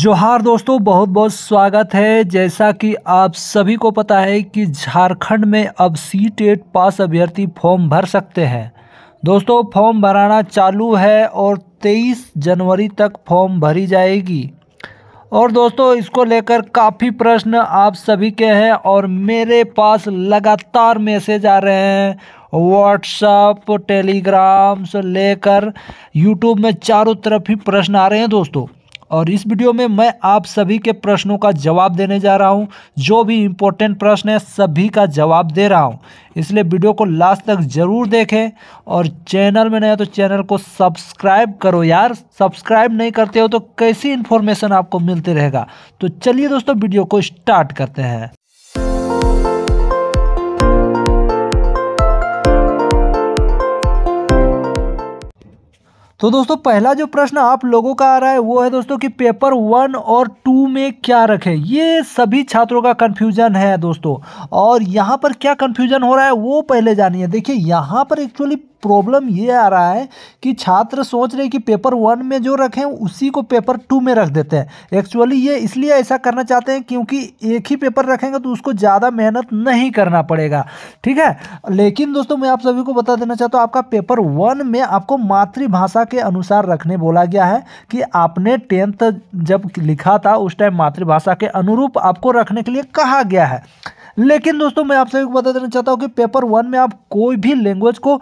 जोहार दोस्तों बहुत बहुत स्वागत है जैसा कि आप सभी को पता है कि झारखंड में अब सी टेट पास अभ्यर्थी फॉर्म भर सकते हैं दोस्तों फॉर्म भराना चालू है और 23 जनवरी तक फॉर्म भरी जाएगी और दोस्तों इसको लेकर काफ़ी प्रश्न आप सभी के हैं और मेरे पास लगातार मैसेज आ रहे हैं व्हाट्सअप टेलीग्राम से लेकर यूट्यूब में चारों तरफ ही प्रश्न आ रहे हैं दोस्तों और इस वीडियो में मैं आप सभी के प्रश्नों का जवाब देने जा रहा हूं जो भी इम्पोर्टेंट प्रश्न है सभी का जवाब दे रहा हूं इसलिए वीडियो को लास्ट तक ज़रूर देखें और चैनल में नया तो चैनल को सब्सक्राइब करो यार सब्सक्राइब नहीं करते हो तो कैसी इन्फॉर्मेशन आपको मिलती रहेगा तो चलिए दोस्तों वीडियो को स्टार्ट करते हैं तो दोस्तों पहला जो प्रश्न आप लोगों का आ रहा है वो है दोस्तों कि पेपर वन और टू में क्या रखें ये सभी छात्रों का कन्फ्यूजन है दोस्तों और यहाँ पर क्या कन्फ्यूजन हो रहा है वो पहले जानिए देखिए यहाँ पर एक्चुअली प्रॉब्लम ये आ रहा है कि छात्र सोच रहे कि पेपर वन में जो रखें उसी को पेपर टू में रख देते हैं एक्चुअली ये इसलिए ऐसा करना चाहते हैं क्योंकि एक ही पेपर रखेंगे तो उसको ज़्यादा मेहनत नहीं करना पड़ेगा ठीक है लेकिन दोस्तों मैं आप सभी को बता देना चाहता हूँ आपका पेपर वन में आपको मातृभाषा के के अनुसार रखने बोला गया है कि आपने टेंथ जब लिखा था उस टाइम मातृभाषा के अनुरूप आपको रखने के लिए कहा गया है लेकिन दोस्तों मैं आप सभी को बता देना चाहता हूँ कि पेपर वन में आप कोई भी लैंग्वेज को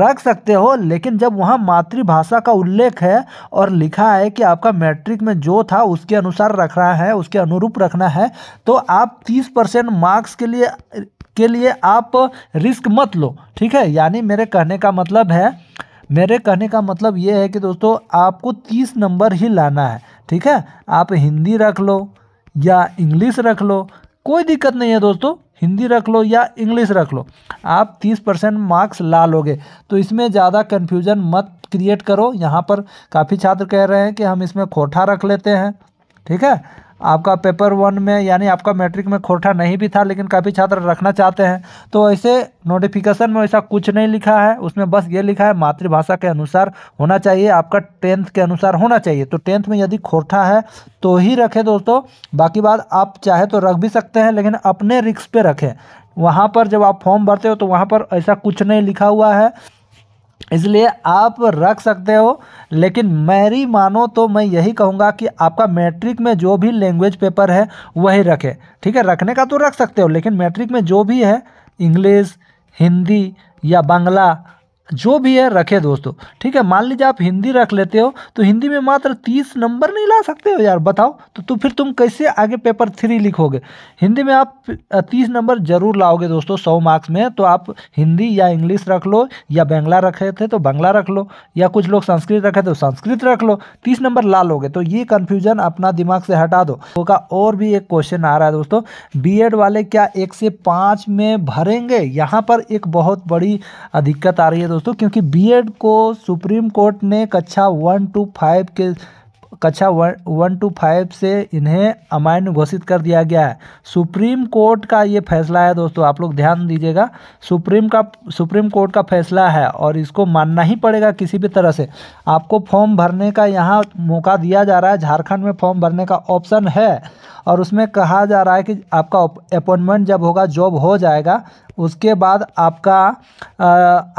रख सकते हो लेकिन जब वहाँ मातृभाषा का उल्लेख है और लिखा है कि आपका मैट्रिक में जो था उसके अनुसार रख रहा है उसके अनुरूप रखना है तो आप 30 परसेंट मार्क्स के लिए के लिए आप रिस्क मत लो ठीक है यानी मेरे कहने का मतलब है मेरे कहने का मतलब ये है कि दोस्तों आपको तीस नंबर ही लाना है ठीक है आप हिंदी रख लो या इंग्लिश रख लो कोई दिक्कत नहीं है दोस्तों हिंदी रख लो या इंग्लिश रख लो आप 30 परसेंट मार्क्स ला लोगे तो इसमें ज़्यादा कन्फ्यूजन मत क्रिएट करो यहाँ पर काफ़ी छात्र कह रहे हैं कि हम इसमें खोठा रख लेते हैं ठीक है आपका पेपर वन में यानी आपका मैट्रिक में खोटा नहीं भी था लेकिन काफ़ी छात्र रखना चाहते हैं तो ऐसे नोटिफिकेशन में ऐसा कुछ नहीं लिखा है उसमें बस ये लिखा है मातृभाषा के अनुसार होना चाहिए आपका टेंथ के अनुसार होना चाहिए तो टेंथ में यदि खोटा है तो ही रखें दोस्तों बाकी बात आप चाहे तो रख भी सकते हैं लेकिन अपने रिक्स पर रखें वहाँ पर जब आप फॉर्म भरते हो तो वहाँ पर ऐसा कुछ नहीं लिखा हुआ है इसलिए आप रख सकते हो लेकिन मेरी मानो तो मैं यही कहूँगा कि आपका मैट्रिक में जो भी लैंग्वेज पेपर है वही रखें ठीक है रखने का तो रख सकते हो लेकिन मैट्रिक में जो भी है इंग्लिश हिंदी या बांग्ला जो भी है रखे दोस्तों ठीक है मान लीजिए आप हिंदी रख लेते हो तो हिंदी में मात्र तीस नंबर नहीं ला सकते हो यार बताओ तो, तो फिर तुम कैसे आगे पेपर थ्री लिखोगे हिंदी में आप तीस नंबर जरूर लाओगे दोस्तों सौ मार्क्स में तो आप हिंदी या इंग्लिश रख लो या बंगला रखे थे तो बंगला रख लो या कुछ लोग संस्कृत रखे तो संस्कृत रख लो तीस नंबर ला लोगे तो ये कन्फ्यूजन अपना दिमाग से हटा दो तो का और भी एक क्वेश्चन आ रहा है दोस्तों बी वाले क्या एक से पाँच में भरेंगे यहाँ पर एक बहुत बड़ी दिक्कत आ रही है दोस्तों दोस्तों क्योंकि बीएड को सुप्रीम कोर्ट ने कक्षा वन टू फाइव के कक्षा वन वन टू फाइव से इन्हें अमान्य घोषित कर दिया गया है सुप्रीम कोर्ट का ये फैसला है दोस्तों आप लोग ध्यान दीजिएगा सुप्रीम का सुप्रीम कोर्ट का फैसला है और इसको मानना ही पड़ेगा किसी भी तरह से आपको फॉर्म भरने का यहाँ मौका दिया जा रहा है झारखंड में फॉर्म भरने का ऑप्शन है और उसमें कहा जा रहा है कि आपका अपॉइंटमेंट जब होगा जॉब हो जाएगा उसके बाद आपका आ,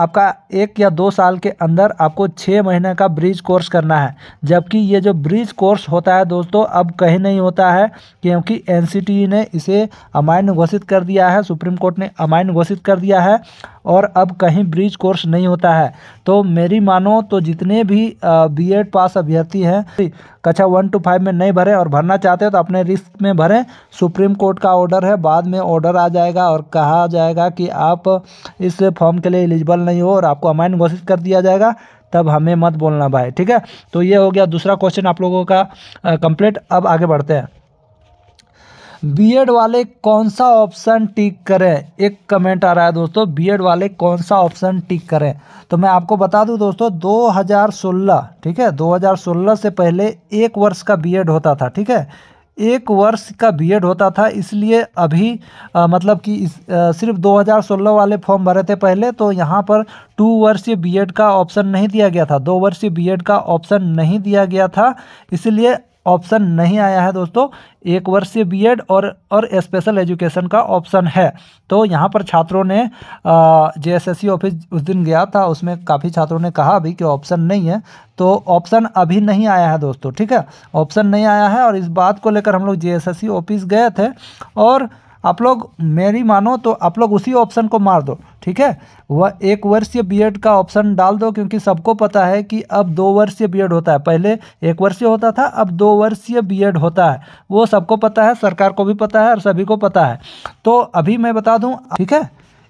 आपका एक या दो साल के अंदर आपको छः महीने का ब्रिज कोर्स करना है जबकि ये जो ब्रिज कोर्स होता है दोस्तों अब कहीं नहीं होता है क्योंकि एन ने इसे अमान्य घोषित कर दिया है सुप्रीम कोर्ट ने अमान्य घोषित कर दिया है और अब कहीं ब्रिज कोर्स नहीं होता है तो मेरी मानो तो जितने भी बी एड पास अभ्यर्थी हैं कक्षा वन टू फाइव में नहीं भरें और भरना चाहते हो तो अपने रिस्क में भरें सुप्रीम कोर्ट का ऑर्डर है बाद में ऑर्डर आ जाएगा और कहा जाएगा कि आप इस फॉर्म के लिए एलिजिबल नहीं हो और आपको अमाइन घोषित कर दिया जाएगा तब हमें मत बोलना भाई ठीक है तो ये हो गया दूसरा क्वेश्चन आप लोगों का कंप्लीट अब आगे बढ़ते हैं बीएड वाले कौन सा ऑप्शन टिक करें एक कमेंट आ रहा है दोस्तों बीएड वाले कौन सा ऑप्शन टिक करें तो मैं आपको बता दूं दोस्तों 2016 ठीक है 2016 से पहले एक वर्ष का बीएड होता था ठीक है एक वर्ष का बी होता था इसलिए अभी आ, मतलब कि इस, आ, सिर्फ 2016 वाले फॉर्म भरे थे पहले तो यहाँ पर टू वर्षीय बी का ऑप्शन नहीं दिया गया था दो वर्षीय बी का ऑप्शन नहीं दिया गया था इसलिए ऑप्शन नहीं आया है दोस्तों एक वर्ष से बी और और स्पेशल एजुकेशन का ऑप्शन है तो यहाँ पर छात्रों ने जेएसएससी ऑफिस उस दिन गया था उसमें काफ़ी छात्रों ने कहा अभी कि ऑप्शन नहीं है तो ऑप्शन अभी नहीं आया है दोस्तों ठीक है ऑप्शन नहीं आया है और इस बात को लेकर हम लोग जे ऑफिस गए थे और आप लोग मेरी मानो तो आप लोग उसी ऑप्शन को मार दो ठीक है वह एक वर्षीय बीएड का ऑप्शन डाल दो क्योंकि सबको पता है कि अब दो वर्षीय बीएड होता है पहले एक वर्षीय होता था अब दो वर्षीय बीएड होता है वो सबको पता है सरकार को भी पता है और सभी को पता है तो अभी मैं बता दूँ ठीक है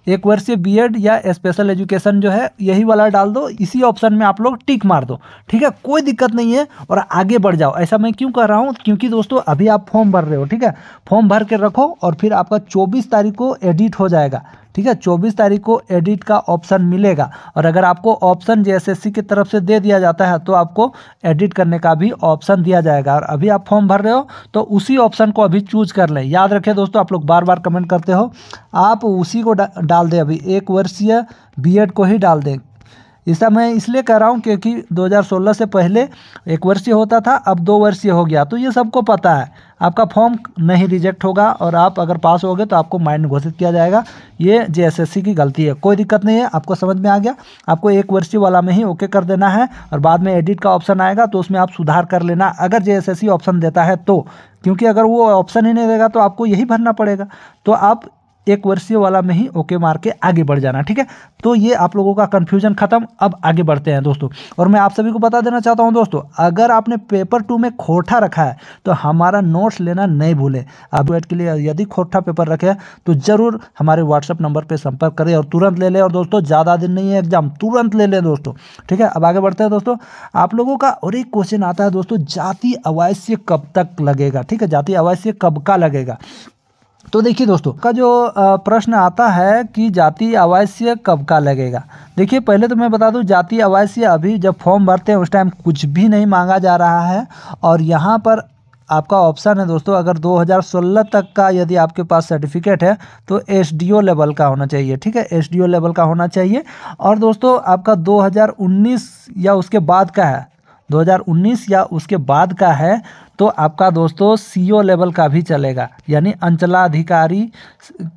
एक वर्षीय बीएड या स्पेशल एजुकेशन जो है यही वाला डाल दो इसी ऑप्शन में आप लोग टिक मार दो ठीक है कोई दिक्कत नहीं है और आगे बढ़ जाओ ऐसा मैं क्यों कह रहा हूँ क्योंकि दोस्तों अभी आप फॉर्म भर रहे हो ठीक है फॉर्म भर के रखो और फिर आपका चौबीस तारीख को एडिट हो जाएगा ठीक है चौबीस तारीख को एडिट का ऑप्शन मिलेगा और अगर आपको ऑप्शन जेएसएससी की तरफ से दे दिया जाता है तो आपको एडिट करने का भी ऑप्शन दिया जाएगा और अभी आप फॉर्म भर रहे हो तो उसी ऑप्शन को अभी चूज कर लें याद रखें दोस्तों आप लोग बार बार कमेंट करते हो आप उसी को डा, डाल दें अभी एक वर्षीय बी को ही डाल दें ऐसा मैं इसलिए कह रहा हूँ क्योंकि 2016 से पहले एक वर्षीय होता था अब दो वर्षीय हो गया तो ये सबको पता है आपका फॉर्म नहीं रिजेक्ट होगा और आप अगर पास हो गए तो आपको माइंड घोषित किया जाएगा ये जे की गलती है कोई दिक्कत नहीं है आपको समझ में आ गया आपको एक वर्षीय वाला में ही ओके कर देना है और बाद में एडिट का ऑप्शन आएगा तो उसमें आप सुधार कर लेना अगर जे ऑप्शन देता है तो क्योंकि अगर वो ऑप्शन ही नहीं देगा तो आपको यही भरना पड़ेगा तो आप एक वर्षीय वाला में ही ओके मार के आगे बढ़ जाना ठीक है तो ये आप लोगों का कन्फ्यूजन खत्म अब आगे बढ़ते हैं दोस्तों और मैं आप सभी को बता देना चाहता हूँ दोस्तों अगर आपने पेपर टू में खोटा रखा है तो हमारा नोट्स लेना नहीं भूलें आप वेट के लिए यदि खोटा पेपर रखे तो ज़रूर हमारे व्हाट्सअप नंबर पर संपर्क करें और तुरंत ले लें और दोस्तों ज़्यादा दिन नहीं है एग्जाम तुरंत ले लें दोस्तों ठीक है अब आगे बढ़ते हैं दोस्तों आप लोगों का और एक क्वेश्चन आता है दोस्तों जाति अवश्य कब तक लगेगा ठीक है जाति अवश्य कब का लगेगा तो देखिए दोस्तों का जो प्रश्न आता है कि जाति आवासीय कब का लगेगा देखिए पहले तो मैं बता दूं जाति आवासीय अभी जब फॉर्म भरते हैं उस टाइम कुछ भी नहीं मांगा जा रहा है और यहाँ पर आपका ऑप्शन है दोस्तों अगर 2016 तक का यदि आपके पास सर्टिफिकेट है तो एसडीओ लेवल का होना चाहिए ठीक है एसडीओ लेवल का होना चाहिए और दोस्तों आपका 2019 या उसके बाद का है 2019 या उसके बाद का है तो आपका दोस्तों सीओ लेवल का भी चलेगा यानी अंचलाधिकारी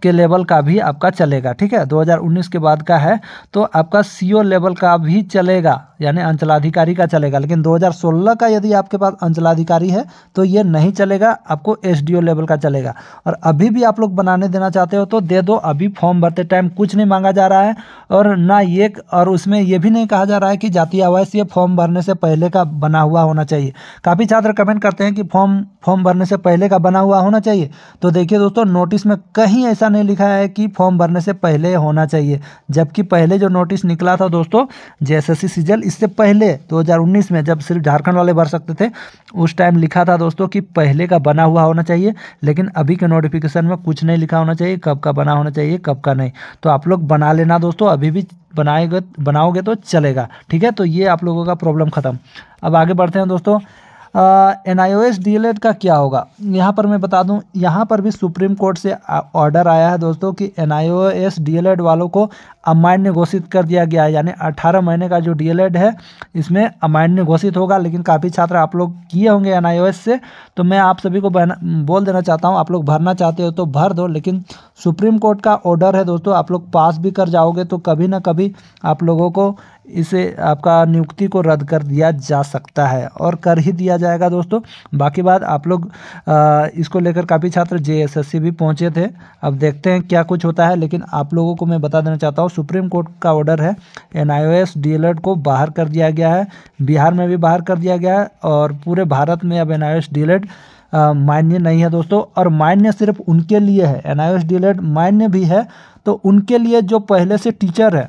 के लेवल का भी आपका चलेगा ठीक है 2019 के बाद का है तो आपका सीओ लेवल का भी चलेगा यानी अंचलाधिकारी का चलेगा लेकिन 2016 का यदि आपके पास अंचलाधिकारी है तो ये नहीं चलेगा आपको एसडीओ लेवल का चलेगा और अभी भी आप लोग बनाने देना चाहते हो तो दे दो अभी फॉर्म भरते टाइम कुछ नहीं मांगा जा रहा है और ना ये और उसमें यह भी नहीं कहा जा रहा है कि जाति आवास ये फॉर्म भरने से पहले का बना हुआ होना चाहिए काफ़ी छात्र कमेंट करते हैं कि फॉर्म फॉर्म भरने से पहले का बना हुआ होना चाहिए तो देखिए दोस्तों नोटिस में कहीं ऐसा नहीं लिखा है कि फॉर्म भरने से पहले होना चाहिए जबकि पहले जो नोटिस निकला था दोस्तों जैसे सीजल इससे पहले 2019 में जब सिर्फ झारखंड वाले भर सकते थे उस टाइम लिखा था दोस्तों कि पहले का बना हुआ होना चाहिए लेकिन अभी के नोटिफिकेशन में कुछ नहीं लिखा होना चाहिए कब का बना होना चाहिए कब का नहीं तो आप लोग बना लेना दोस्तों अभी भी बनाएगा बनाओगे तो चलेगा ठीक है तो ये आप लोगों का प्रॉब्लम खत्म अब आगे बढ़ते हैं दोस्तों N I O S D L Ed का क्या होगा यहाँ पर मैं बता दूँ यहाँ पर भी सुप्रीम कोर्ट से ऑर्डर आया है दोस्तों कि N I O S D L Ed वालों को अमाइंड घोषित कर दिया गया है यानी अठारह महीने का जो डी एल एड है इसमें अमान्य घोषित होगा लेकिन काफ़ी छात्र आप लोग किए होंगे एन आई ओ एस से तो मैं आप सभी को बोल देना चाहता हूँ आप लोग भरना चाहते हो तो भर दो लेकिन सुप्रीम कोर्ट का ऑर्डर है दोस्तों आप लोग पास भी कर जाओगे तो कभी ना कभी आप लोगों को इसे आपका नियुक्ति को रद्द कर दिया जा सकता है और कर ही दिया जाएगा दोस्तों बाकी बात आप लोग आ, इसको लेकर काफ़ी छात्र जे भी पहुंचे थे अब देखते हैं क्या कुछ होता है लेकिन आप लोगों को मैं बता देना चाहता हूँ सुप्रीम कोर्ट का ऑर्डर है एनआईओएस आई को बाहर कर दिया गया है बिहार में भी बाहर कर दिया गया है और पूरे भारत में अब एन आई डीलेट मान्य नहीं है दोस्तों और मान्य सिर्फ उनके लिए है एन आई मान्य भी है तो उनके लिए जो पहले से टीचर है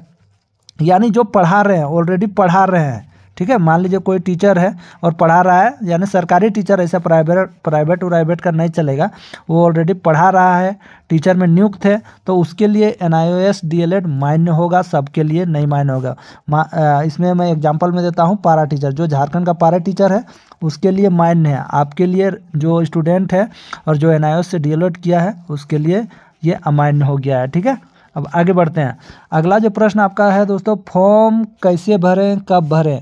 यानी जो पढ़ा रहे हैं ऑलरेडी पढ़ा रहे हैं ठीक है मान लीजिए कोई टीचर है और पढ़ा रहा है यानी सरकारी टीचर ऐसा प्राइवेट प्राइवेट वाइवेट का नहीं चलेगा वो ऑलरेडी पढ़ा रहा है टीचर में नियुक्त है तो उसके लिए N I O S D L Ed मान्य होगा सबके लिए नहीं मान्य होगा मा, इसमें मैं एग्जाम्पल में देता हूँ पारा टीचर जो झारखंड का पारा टीचर है उसके लिए मान्य है आपके लिए जो स्टूडेंट है और जो एन आई ओ एस से डी एल एड किया है उसके लिए ये अमान्य हो गया है ठीक है अब आगे बढ़ते हैं अगला जो प्रश्न आपका है दोस्तों फॉर्म कैसे भरें कब भरें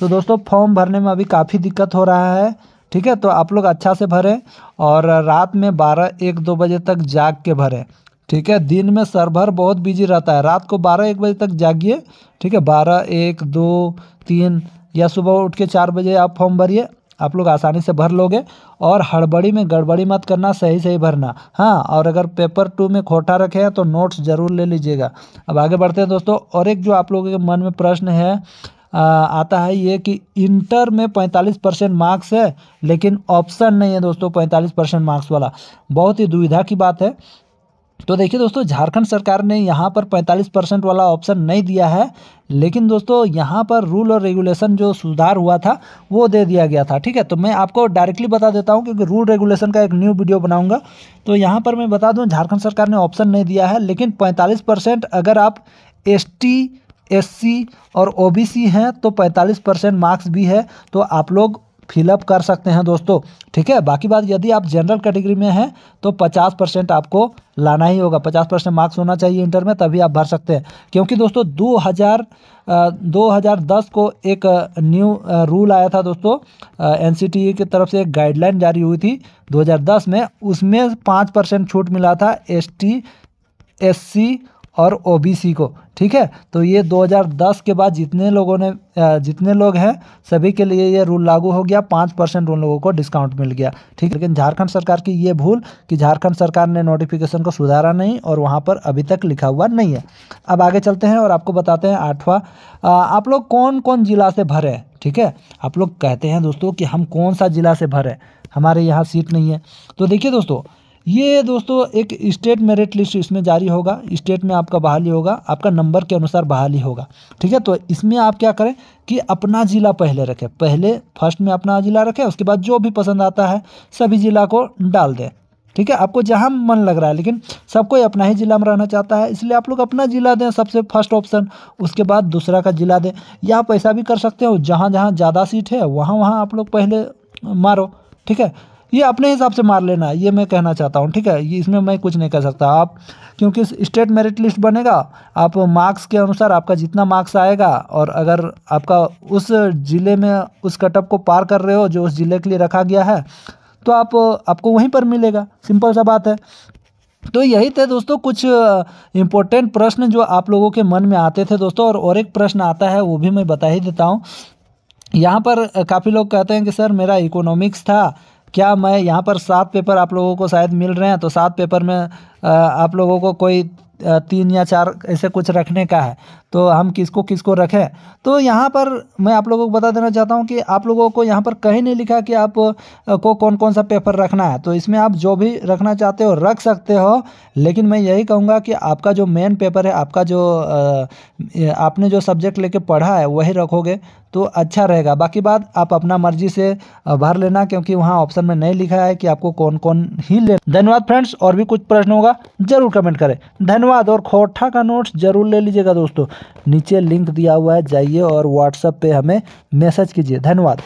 तो दोस्तों फॉर्म भरने में अभी काफ़ी दिक्कत हो रहा है ठीक है तो आप लोग अच्छा से भरें और रात में बारह एक दो बजे तक जाग के भरें ठीक है दिन में भर बहुत बिजी रहता है रात को बारह एक बजे तक जागिए ठीक है बारह एक दो तीन या सुबह उठ के चार बजे आप फॉर्म भरिए आप लोग आसानी से भर लोगे और हड़बड़ी में गड़बड़ी मत करना सही सही भरना हाँ और अगर पेपर टू में खोटा रखे हैं तो नोट्स ज़रूर ले लीजिएगा अब आगे बढ़ते हैं दोस्तों और एक जो आप लोगों के मन में प्रश्न है आ, आता है ये कि इंटर में 45 परसेंट मार्क्स है लेकिन ऑप्शन नहीं है दोस्तों 45 परसेंट मार्क्स वाला बहुत ही दुविधा की बात है तो देखिए दोस्तों झारखंड सरकार ने यहाँ पर 45 परसेंट वाला ऑप्शन नहीं दिया है लेकिन दोस्तों यहाँ पर रूल और रेगुलेशन जो सुधार हुआ था वो दे दिया गया था ठीक है तो मैं आपको डायरेक्टली बता देता हूँ क्योंकि रूल रेगुलेशन का एक न्यू वीडियो बनाऊंगा तो यहाँ पर मैं बता दूँ झारखंड सरकार ने ऑप्शन नहीं दिया है लेकिन पैंतालीस अगर आप एस टी और ओ हैं तो पैंतालीस परसेंट मार्क्स भी है तो आप लोग फिलअप कर सकते हैं दोस्तों ठीक है बाकी बात यदि आप जनरल कैटेगरी में हैं तो पचास परसेंट आपको लाना ही होगा पचास परसेंट मार्क्स होना चाहिए इंटर में तभी आप भर सकते हैं क्योंकि दोस्तों दो हज़ार दो हज़ार दस को एक न्यू रूल आया था दोस्तों एन सी टी की तरफ से एक गाइडलाइन जारी हुई थी 2010 में उसमें पाँच परसेंट छूट मिला था एस टी एस सी और ओ बी सी को ठीक है तो ये 2010 के बाद जितने लोगों ने जितने लोग हैं सभी के लिए ये रूल लागू हो गया पाँच परसेंट उन लोगों को डिस्काउंट मिल गया ठीक है लेकिन झारखंड सरकार की ये भूल कि झारखंड सरकार ने नोटिफिकेशन को सुधारा नहीं और वहाँ पर अभी तक लिखा हुआ नहीं है अब आगे चलते हैं और आपको बताते हैं आठवा आप लोग कौन कौन ज़िला से भरे हैं ठीक है आप लोग कहते हैं दोस्तों कि हम कौन सा ज़िला से भरे हमारे यहाँ सीट नहीं है तो देखिए दोस्तों ये दोस्तों एक स्टेट मेरिट लिस्ट इसमें जारी होगा स्टेट में आपका बहाली होगा आपका नंबर के अनुसार बहाली होगा ठीक है तो इसमें आप क्या करें कि अपना ज़िला पहले रखें पहले फर्स्ट में अपना ज़िला रखें उसके बाद जो भी पसंद आता है सभी ज़िला को डाल दें ठीक है आपको जहाँ मन लग रहा है लेकिन सब कोई अपना ही ज़िला में रहना चाहता है इसलिए आप लोग अपना ज़िला दें सबसे फर्स्ट ऑप्शन उसके बाद दूसरा का ज़िला दें या आप ऐसा भी कर सकते हो जहाँ जहाँ ज़्यादा सीट है वहाँ वहाँ आप लोग पहले मारो ठीक है ये अपने हिसाब से मार लेना ये मैं कहना चाहता हूँ ठीक है ये इसमें मैं कुछ नहीं कह सकता आप क्योंकि स्टेट मेरिट लिस्ट बनेगा आप मार्क्स के अनुसार आपका जितना मार्क्स आएगा और अगर आपका उस ज़िले में उस कटअप को पार कर रहे हो जो उस ज़िले के लिए रखा गया है तो आप आपको वहीं पर मिलेगा सिंपल सा बात है तो यही थे दोस्तों कुछ इम्पोर्टेंट प्रश्न जो आप लोगों के मन में आते थे दोस्तों और और एक प्रश्न आता है वो भी मैं बता ही देता हूँ यहाँ पर काफ़ी लोग कहते हैं कि सर मेरा इकोनॉमिक्स था क्या मैं यहाँ पर सात पेपर आप लोगों को शायद मिल रहे हैं तो सात पेपर में आप लोगों को कोई तीन या चार ऐसे कुछ रखने का है तो हम किसको किसको रखें तो यहाँ पर मैं आप लोगों को बता देना चाहता हूँ कि आप लोगों को यहाँ पर कहीं नहीं लिखा कि आप को कौन कौन सा पेपर रखना है तो इसमें आप जो भी रखना चाहते हो रख सकते हो लेकिन मैं यही कहूँगा कि आपका जो मेन पेपर है आपका जो आपने जो सब्जेक्ट लेके पढ़ा है वही रखोगे तो अच्छा रहेगा बाकी बात आप अपना मर्जी से भर लेना क्योंकि वहाँ ऑप्शन में नहीं लिखा है कि आपको कौन कौन ही ले धन्यवाद फ्रेंड्स और भी कुछ प्रश्न होगा जरूर कमेंट करें धन्यवाद और खोटा का नोट्स जरूर ले लीजिएगा दोस्तों नीचे लिंक दिया हुआ है जाइए और व्हाट्सएप पे हमें मैसेज कीजिए धन्यवाद